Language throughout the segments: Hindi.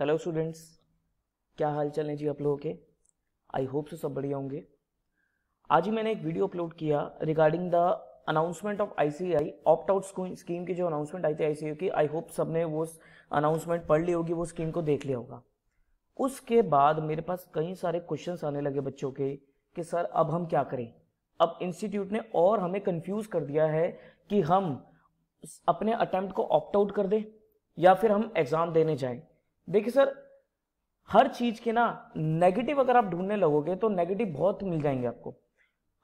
हेलो स्टूडेंट्स क्या हाल चाल है जी आप लोगों के आई होप सो सब बढ़िया होंगे आज ही मैंने एक वीडियो अपलोड किया regarding the announcement of ICAI opt out scheme की जो अनाउंसमेंट आई थी आईसीआई की आई होप सब ने वो अनाउंसमेंट पढ़ ली होगी वो स्कीम को देख लिया होगा उसके बाद मेरे पास कई सारे क्वेश्चन आने लगे बच्चों के कि सर अब हम क्या करें अब इंस्टीट्यूट ने और हमें कंफ्यूज कर दिया है कि हम अपने अटैम्प्ट को ऑप्ट आउट कर दें या फिर हम एग्जाम देने जाएं देखिए सर हर चीज के ना नेगेटिव अगर आप ढूंढने लगोगे तो नेगेटिव बहुत मिल जाएंगे आपको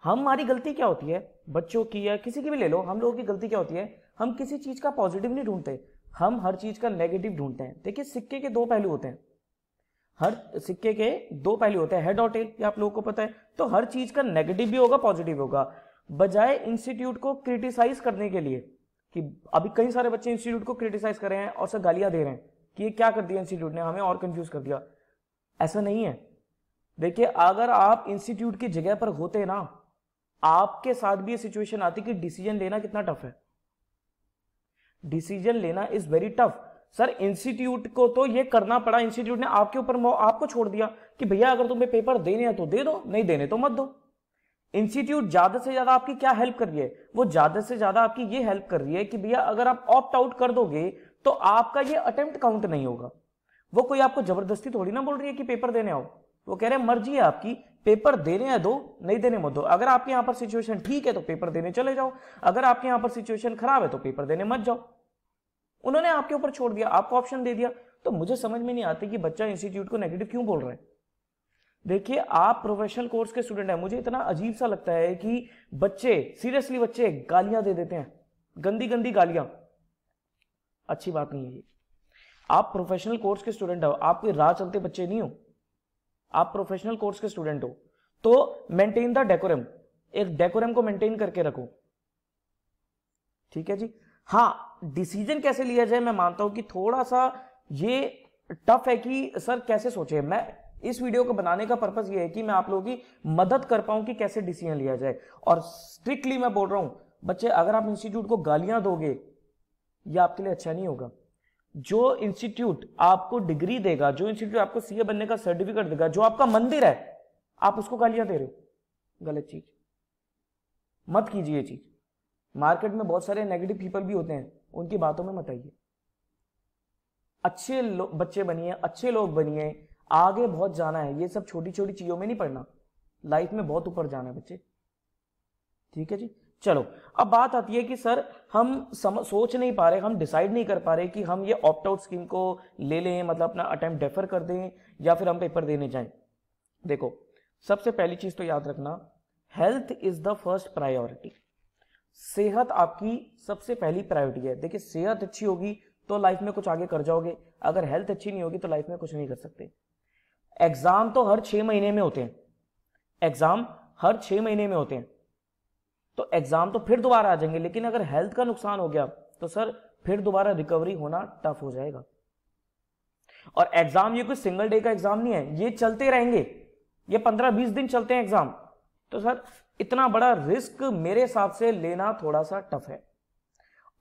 हमारी गलती क्या होती है बच्चों की या किसी की भी ले लो हम लोगों की गलती क्या होती है हम किसी चीज का पॉजिटिव नहीं ढूंढते हम हर चीज का नेगेटिव ढूंढते हैं देखिए सिक्के के दो पहलू होते हैं हर सिक्के के दो पहलू होते हैं हेड और टेल आप लोगों को पता है तो हर चीज का नेगेटिव भी होगा पॉजिटिव होगा बजाय इंस्टीट्यूट को क्रिटिसाइज करने के लिए कि अभी कई सारे बच्चे इंस्टीट्यूट को क्रिटिसाइज कर रहे हैं और सर गालियां दे रहे हैं कि ये क्या कर दिया इंस्टीट्यूट ने हमें और कंफ्यूज कर दिया ऐसा नहीं है देखिए अगर आप इंस्टीट्यूट की जगह पर होते ना आपके साथ भी ये सिचुएशन आती कि डिसीजन लेना कितना टफ है डिसीजन लेना is very tough sir institute को तो ये करना पड़ा इंस्टीट्यूट ने आपके ऊपर आपको छोड़ दिया कि भैया अगर तुम्हें पेपर देने हैं तो दे दो नहीं देने तो मत दो इंस्टीट्यूट ज्यादा से ज्यादा आपकी क्या हेल्प कर रही है वो ज्यादा से ज्यादा आपकी ये हेल्प कर रही है कि भैया अगर आप ऑप्ट आउट कर दोगे तो आपका ये अटेम्प्ट काउंट नहीं होगा वो कोई आपको जबरदस्ती थोड़ी ना बोल रही है कि पेपर देने आओ वो कह रहे हैं मर्जी है आपकी पेपर देने हैं दो नहीं देने मत दो अगर आपके यहां पर सिचुएशन ठीक है तो पेपर देने चले जाओ अगर आपके यहां पर सिचुएशन खराब है तो पेपर देने मत जाओ उन्होंने आपके ऊपर छोड़ दिया आपको ऑप्शन दे दिया तो मुझे समझ में नहीं आती कि बच्चा इंस्टीट्यूट को नेगेटिव क्यों बोल रहे हैं देखिए आप प्रोफेशनल कोर्स के स्टूडेंट हैं मुझे इतना अजीब सा लगता है कि बच्चे सीरियसली बच्चे गालियां दे देते हैं गंदी गंदी गालियां अच्छी बात नहीं है ये आप प्रोफेशनल कोर्स के स्टूडेंट हो आप कोई राह चलते बच्चे नहीं हो आप प्रोफेशनल कोर्स के स्टूडेंट हो तो मेंटेन द डेकोरम एक डेकोरम को मेंटेन करके रखो ठीक है जी हाँ डिसीजन कैसे लिया जाए मैं मानता हूं कि थोड़ा सा ये टफ है कि सर कैसे सोचे मैं इस वीडियो को बनाने का पर्पज ये है कि मैं आप लोगों की मदद कर पाऊं कि कैसे डिसीजन लिया जाए और स्ट्रिक्टली मैं बोल रहा हूं बच्चे अगर आप इंस्टीट्यूट को गालियां दोगे ये आपके लिए अच्छा नहीं होगा जो इंस्टीट्यूट आपको डिग्री देगा जो इंस्टीट्यूट आपको सीए बनने का सर्टिफिकेट देगा जो आपका मंदिर है आप उसको गालियां दे रहे हो गलत चीज मत कीजिए चीज मार्केट में बहुत सारे नेगेटिव पीपल भी होते हैं उनकी बातों में मत आइए अच्छे बच्चे बनिए अच्छे लोग बनिए आगे बहुत जाना है ये सब छोटी छोटी चीजों में नहीं पढ़ना लाइफ में बहुत ऊपर जाना है बच्चे ठीक है जी चलो अब बात आती है कि सर हम सम, सोच नहीं पा रहे हम डिसाइड नहीं कर पा रहे कि हम ये ऑप्ट आउट स्कीम को ले लें मतलब अपना अटेम्प्ट डेफर कर दें या फिर हम पेपर देने जाएं देखो सबसे पहली चीज तो याद रखना health is the first priority सेहत आपकी सबसे पहली प्रायोरिटी है देखिए सेहत अच्छी होगी तो लाइफ में कुछ आगे कर जाओगे अगर हेल्थ अच्छी नहीं होगी तो लाइफ में कुछ नहीं कर सकते एग्जाम तो हर छह महीने में होते हैं एग्जाम हर छह महीने में होते हैं तो एग्जाम तो फिर दोबारा आ जाएंगे लेकिन अगर हेल्थ का नुकसान हो गया तो सर फिर दोबारा रिकवरी होना टफ हो जाएगा और एग्जाम ये कोई सिंगल डे का एग्जाम नहीं है ये चलते रहेंगे ये पंद्रह बीस दिन चलते हैं एग्जाम तो सर इतना बड़ा रिस्क मेरे हिसाब से लेना थोड़ा सा टफ है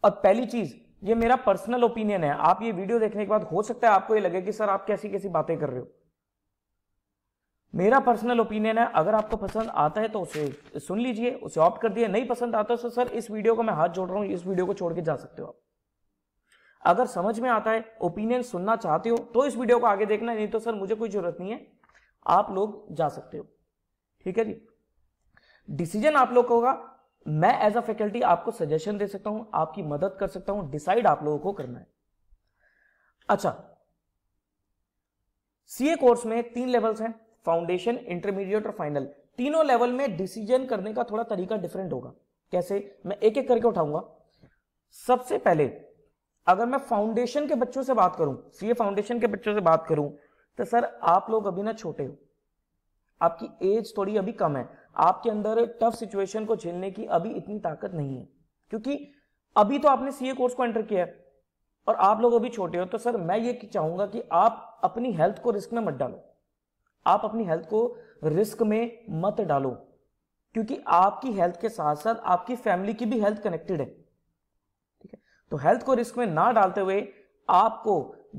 और पहली चीज ये मेरा पर्सनल ओपिनियन है आप ये वीडियो देखने के बाद हो सकता है आपको ये लगे कि सर आप कैसी कैसी बातें कर रहे हो मेरा पर्सनल ओपिनियन है अगर आपको पसंद आता है तो उसे सुन लीजिए उसे ऑप्ट कर दिए नहीं पसंद आता तो सर इस वीडियो को मैं हाथ जोड़ रहा हूँ इस वीडियो को छोड़ के जा सकते हो आप अगर समझ में आता है ओपिनियन सुनना चाहते हो तो इस वीडियो को आगे देखना नहीं तो सर मुझे कोई जरूरत नहीं है आप लोग जा सकते हो ठीक है जी डिसीजन आप लोग का होगा मैं एज अ फैकल्टी आपको सजेशन दे सकता हूं आपकी मदद कर सकता हूं डिसाइड आप लोगों को करना है अच्छा सीए कोर्स में तीन लेवल्स हैं फाउंडेशन इंटरमीडिएट और फाइनल तीनों लेवल में डिसीजन करने का थोड़ा तरीका डिफरेंट होगा कैसे मैं एक एक करके उठाऊंगा सबसे पहले अगर मैं फाउंडेशन के बच्चों से बात करूं सीए फाउंडेशन के बच्चों से बात करूं तो सर आप लोग अभी ना छोटे हो आपकी एज थोड़ी अभी कम है आपके अंदर टफ सिचुएशन को झेलने की अभी इतनी ताकत नहीं है क्योंकि अभी तो आपने सीए कोर्स को एंटर किया है और आप लोग अभी छोटे हो तो सर मैं ये चाहूंगा कि आप अपनी हेल्थ को रिस्क में मत डालो आप अपनी हेल्थ को रिस्क में मत डालो क्योंकि आपकी हेल्थ के साथ साथ आपकी फैमिली की भी हेल्थ कनेक्टेड है ठीक है तो हेल्थ को रिस्क में ना डालते हुए आपको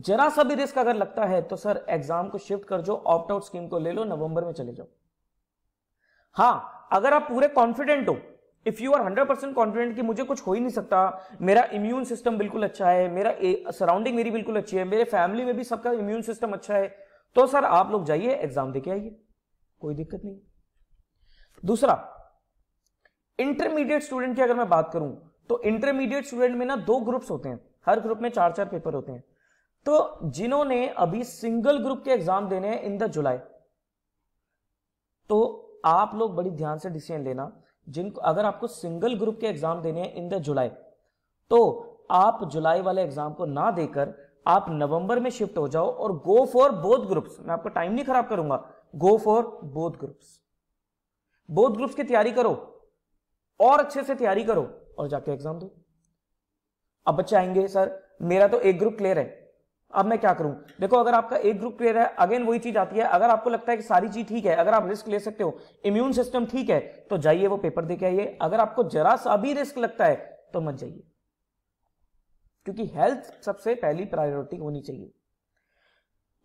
जरा सा भी रिस्क अगर लगता है तो सर एग्जाम को शिफ्ट कर जो ऑप्ट आउट स्कीम को ले लो नवंबर में चले जाओ हाँ अगर आप पूरे कॉन्फिडेंट हो if you are hundred percent confident कि मुझे कुछ हो ही नहीं सकता मेरा इम्यून सिस्टम बिल्कुल अच्छा है मेरा सराउंडिंग मेरी बिल्कुल अच्छी है मेरे फैमिली में भी सबका इम्यून सिस्टम अच्छा है तो सर आप लोग जाइए एग्जाम देके आइए कोई दिक्कत नहीं दूसरा इंटरमीडिएट स्टूडेंट की अगर मैं बात करूं तो इंटरमीडिएट स्टूडेंट में ना दो ग्रुप्स होते हैं हर ग्रुप में चार चार पेपर होते हैं तो जिन्होंने अभी सिंगल ग्रुप के एग्जाम देने हैं इन द जुलाई तो आप लोग बड़ी ध्यान से डिसीजन लेना जिनको अगर आपको सिंगल ग्रुप के एग्जाम देने हैं इन द जुलाई तो आप जुलाई वाले एग्जाम को ना देकर आप नवंबर में शिफ्ट हो जाओ और गो फॉर बोथ ग्रुप्स मैं आपको टाइम नहीं खराब करूंगा go for both groups both groups की तैयारी करो और अच्छे से तैयारी करो और जाके एग्जाम दो अब बच्चे आएंगे सर मेरा तो एक ग्रुप क्लियर है अब मैं क्या करूं देखो अगर आपका एक ग्रुप क्लियर है अगेन वही चीज आती है अगर आपको लगता है कि सारी चीज ठीक है अगर आप रिस्क ले सकते हो इम्यून सिस्टम ठीक है तो जाइए वो पेपर दे के आइए अगर आपको जरा सा भी रिस्क लगता है तो मत जाइए क्योंकि हेल्थ सबसे पहली प्रायोरिटी होनी चाहिए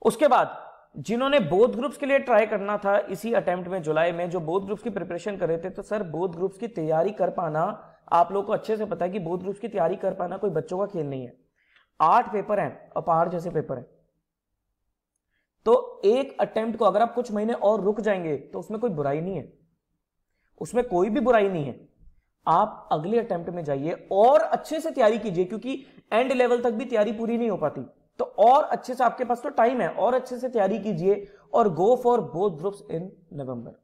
उसके बाद जिन्होंने बोध ग्रुप्स के लिए ट्राई करना था इसी अटेम्प्ट में जुलाई में जो बोध ग्रुप्स की प्रिपरेशन कर रहे थे तो सर बोध ग्रुप्स की तैयारी कर पाना आप लोग को अच्छे से पता है कि बोध ग्रुप्स की तैयारी कर पाना कोई बच्चों का खेल नहीं है आठ पेपर हैं पहाड़ जैसे पेपर हैं तो एक अटेम्प्ट को अगर आप कुछ महीने और रुक जाएंगे तो उसमें कोई बुराई नहीं है उसमें कोई भी बुराई नहीं है आप अगले अटेम्प्ट में जाइए और अच्छे से तैयारी कीजिए क्योंकि एंड लेवल तक भी तैयारी पूरी नहीं हो पाती तो और अच्छे से आपके पास तो टाइम है और अच्छे से तैयारी कीजिए और go for both groups in November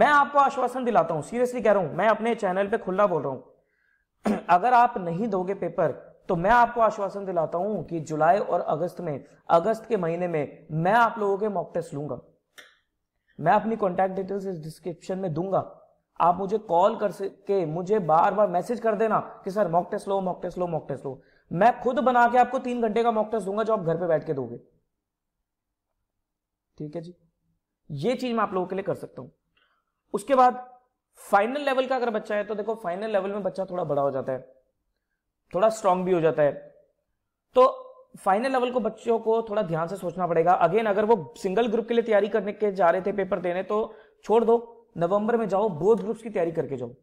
मैं आपको आश्वासन दिलाता हूं सीरियसली कह रहा हूं मैं अपने चैनल पे खुला बोल रहा हूं अगर आप नहीं दोगे पेपर तो मैं आपको आश्वासन दिलाता हूं कि जुलाई और अगस्त में अगस्त के महीने में मैं आप लोगों के मॉक टेस्ट लूंगा मैं अपनी कॉन्टैक्ट डिटेल्स इस डिस्क्रिप्शन में दूंगा आप मुझे कॉल कर सके मुझे बार बार मैसेज कर देना कि सर मॉक टेस्ट लो मॉक टेस्ट लो मॉक टेस्ट लो मैं खुद बना के आपको तीन घंटे का मॉक टेस्ट दूंगा जो आप घर पे बैठ के दोगे ठीक है जी ये चीज मैं आप लोगों के लिए कर सकता हूं उसके बाद फाइनल लेवल का अगर बच्चा है तो देखो फाइनल लेवल में बच्चा थोड़ा बड़ा हो जाता है थोड़ा स्ट्रांग भी हो जाता है तो फाइनल लेवल को बच्चों को थोड़ा ध्यान से सोचना पड़ेगा अगेन अगर वो सिंगल ग्रुप के लिए तैयारी करने के जा रहे थे पेपर देने तो छोड़ दो नवंबर में जाओ बोध ग्रुप्स की तैयारी करके जाओ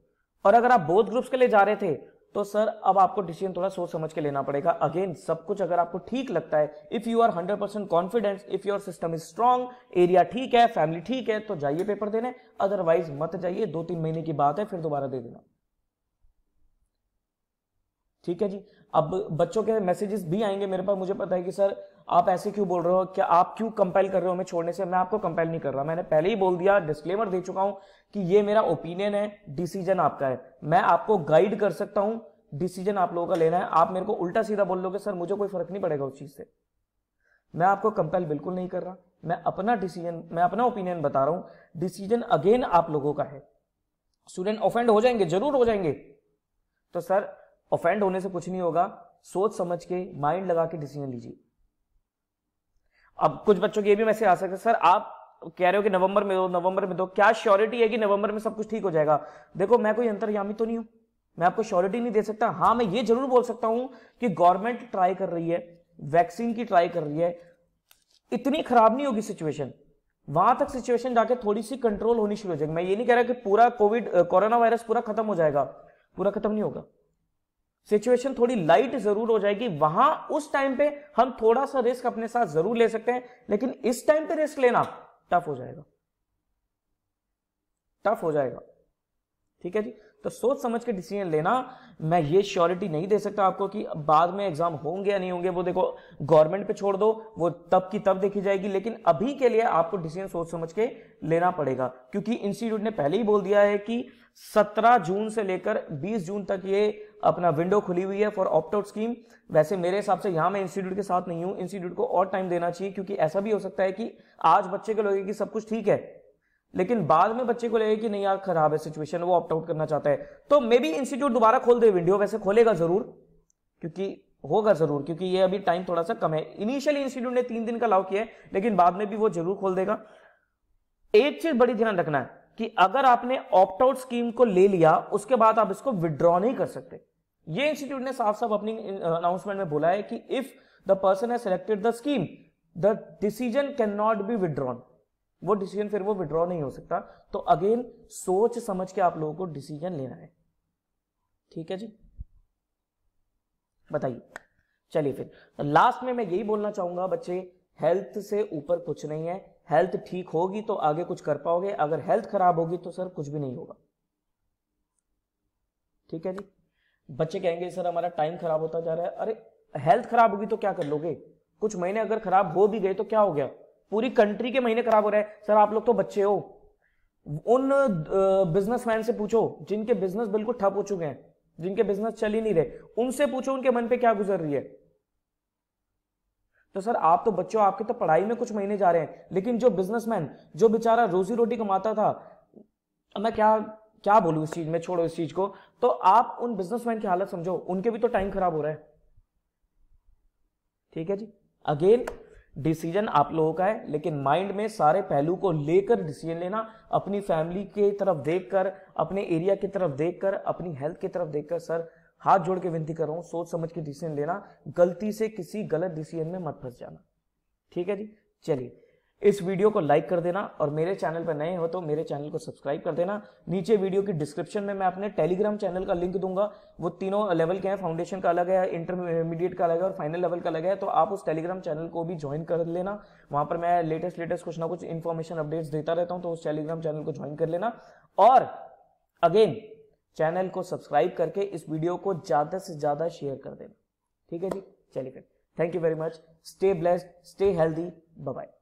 और अगर आप बोध ग्रुप्स के लिए जा रहे थे तो सर अब आपको डिसीजन थोड़ा सोच समझ के लेना पड़ेगा अगेन सब कुछ अगर आपको ठीक लगता है if you are hundred percent confidence if your system is strong area ठीक है फैमिली ठीक है तो जाइए पेपर देने अदरवाइज मत जाइए दो तीन महीने की बात है फिर दोबारा दे देना ठीक है जी अब बच्चों के मैसेजेस भी आएंगे मेरे पास मुझे पता है कि सर आप ऐसे क्यों बोल रहे हो क्या आप क्यों कंपेल कर रहे हो हमें छोड़ने से मैं आपको कंपेल नहीं कर रहा मैंने पहले ही बोल दिया डिस्क्लेमर दे चुका हूं कि ये मेरा ओपिनियन है डिसीजन आपका है मैं आपको गाइड कर सकता हूं डिसीजन आप लोगों का लेना है आप मेरे को उल्टा सीधा बोल लोगे सर मुझे कोई फर्क नहीं पड़ेगा उस चीज से मैं आपको कंपेल बिल्कुल नहीं कर रहा मैं अपना डिसीजन मैं अपना ओपिनियन बता रहा हूं डिसीजन अगेन आप लोगों का है स्टूडेंट ऑफेंड हो जाएंगे जरूर हो जाएंगे तो सर ऑफेंड होने से कुछ नहीं होगा सोच समझ के माइंड लगा के डिसीजन लीजिए अब कुछ बच्चों की ये भी मैसेज आ सकते सर आप कह रहे हो कि नवंबर में दो नवंबर में दो क्या श्योरिटी है कि नवंबर में सब कुछ ठीक हो जाएगा देखो मैं कोई अंतर्यामी तो नहीं हूं मैं आपको श्योरिटी नहीं दे सकता हाँ मैं ये जरूर बोल सकता हूं कि गवर्नमेंट ट्राई कर रही है वैक्सीन की ट्राई कर रही है इतनी खराब नहीं होगी सिचुएशन वहां तक सिचुएशन जाके थोड़ी सी कंट्रोल होनी शुरू हो जाएगी मैं ये नहीं कह रहा कि पूरा कोविड कोरोना वायरस पूरा खत्म हो जाएगा पूरा खत्म नहीं होगा सिचुएशन थोड़ी लाइट जरूर हो जाएगी वहां उस टाइम पे हम थोड़ा सा रिस्क अपने साथ जरूर ले सकते हैं लेकिन इस टाइम पे रिस्क लेना टफ हो जाएगा टफ हो जाएगा ठीक है जी तो सोच समझ के डिसीजन लेना मैं ये श्योरिटी नहीं दे सकता आपको कि बाद में एग्जाम होंगे या नहीं होंगे वो देखो गवर्नमेंट पे छोड़ दो वो तब की तब देखी जाएगी लेकिन अभी के लिए आपको डिसीजन सोच समझ के लेना पड़ेगा क्योंकि इंस्टीट्यूट ने पहले ही बोल दिया है कि 17 जून से लेकर 20 जून तक ये अपना विंडो खुली हुई है फॉर ऑप्ट आउट स्कीम वैसे मेरे हिसाब से यहां मैं इंस्टीट्यूट के साथ नहीं हूं इंस्टीट्यूट को और टाइम देना चाहिए क्योंकि ऐसा भी हो सकता है कि आज बच्चे को लगे कि सब कुछ ठीक है लेकिन बाद में बच्चे को लगे कि नहीं यार खराब है सिचुएशन वो ऑप्ट आउट करना चाहता है तो मे बी इंस्टीट्यूट दोबारा खोल दे विंडो वैसे खोलेगा जरूर क्योंकि होगा जरूर क्योंकि ये अभी टाइम थोड़ा सा कम है इनिशियली इंस्टीट्यूट ने तीन दिन का अलाउ किया है लेकिन बाद में भी वो जरूर खोल देगा एक चीज बड़ी ध्यान रखना है कि अगर आपने ऑप्ट आउट स्कीम को ले लिया उसके बाद आप इसको विड्रॉ नहीं कर सकते ये इंस्टीट्यूट ने साफ साफ अपनी अनाउंसमेंट में बोला है कि इफ द पर्सन है selected the scheme the decision can not be withdrawn वो डिसीजन फिर वो विड्रॉ नहीं हो सकता तो अगेन सोच समझ के आप लोगों को डिसीजन लेना है ठीक है जी बताइए चलिए फिर लास्ट में मैं यही बोलना चाहूंगा बच्चे हेल्थ से ऊपर कुछ नहीं है हेल्थ ठीक होगी तो आगे कुछ कर पाओगे अगर हेल्थ खराब होगी तो सर कुछ भी नहीं होगा ठीक है जी बच्चे कहेंगे सर हमारा टाइम खराब होता जा रहा है अरे हेल्थ खराब होगी तो क्या कर लोगे कुछ महीने अगर खराब हो भी गए तो क्या हो गया पूरी कंट्री के महीने खराब हो रहे हैं सर आप लोग तो बच्चे हो उन बिजनेसमैन से पूछो जिनके बिजनेस बिल्कुल ठप हो चुके हैं जिनके बिजनेस चल ही नहीं रहे उनसे पूछो उनके मन पे क्या गुजर रही है तो सर आप तो बच्चों आपके तो पढ़ाई में कुछ महीने जा रहे हैं लेकिन जो बिजनेसमैन जो बेचारा रोजी रोटी कमाता था मैं क्या क्या बोलूँ इस चीज में छोड़ो इस चीज को तो आप उन बिजनेसमैन की हालत समझो उनके भी तो टाइम खराब हो रहा है ठीक है जी अगेन डिसीजन आप लोगों का है लेकिन माइंड में सारे पहलू को लेकर डिसीजन लेना अपनी फैमिली के तरफ देखकर अपने एरिया की तरफ देखकर अपनी हेल्थ की तरफ देखकर सर हाथ जोड़ के विनती कर रहा हूं सोच समझ के डिसीजन लेना गलती से किसी गलत डिसीजन में मत फंस जाना ठीक है जी चलिए इस वीडियो को लाइक कर देना और मेरे चैनल पर नए हो तो मेरे चैनल को सब्सक्राइब कर देना नीचे वीडियो की डिस्क्रिप्शन में मैं अपने टेलीग्राम चैनल का लिंक दूंगा वो तीनों लेवल के हैं फाउंडेशन का अलग है इंटरमीडिएट का अलग है और फाइनल लेवल का अलग है तो आप उस टेलीग्राम चैनल को भी ज्वाइन कर लेना वहां पर मैं लेटेस्ट लेटेस्ट कुछ ना कुछ इन्फॉर्मेशन अपडेट्स देता रहता हूँ तो उस टेलीग्राम चैनल को ज्वाइन कर लेना और अगेन चैनल को सब्सक्राइब करके इस वीडियो को ज़्यादा से ज़्यादा शेयर कर देना ठीक है जी चलिए फिर thank you very much stay blessed stay healthy bye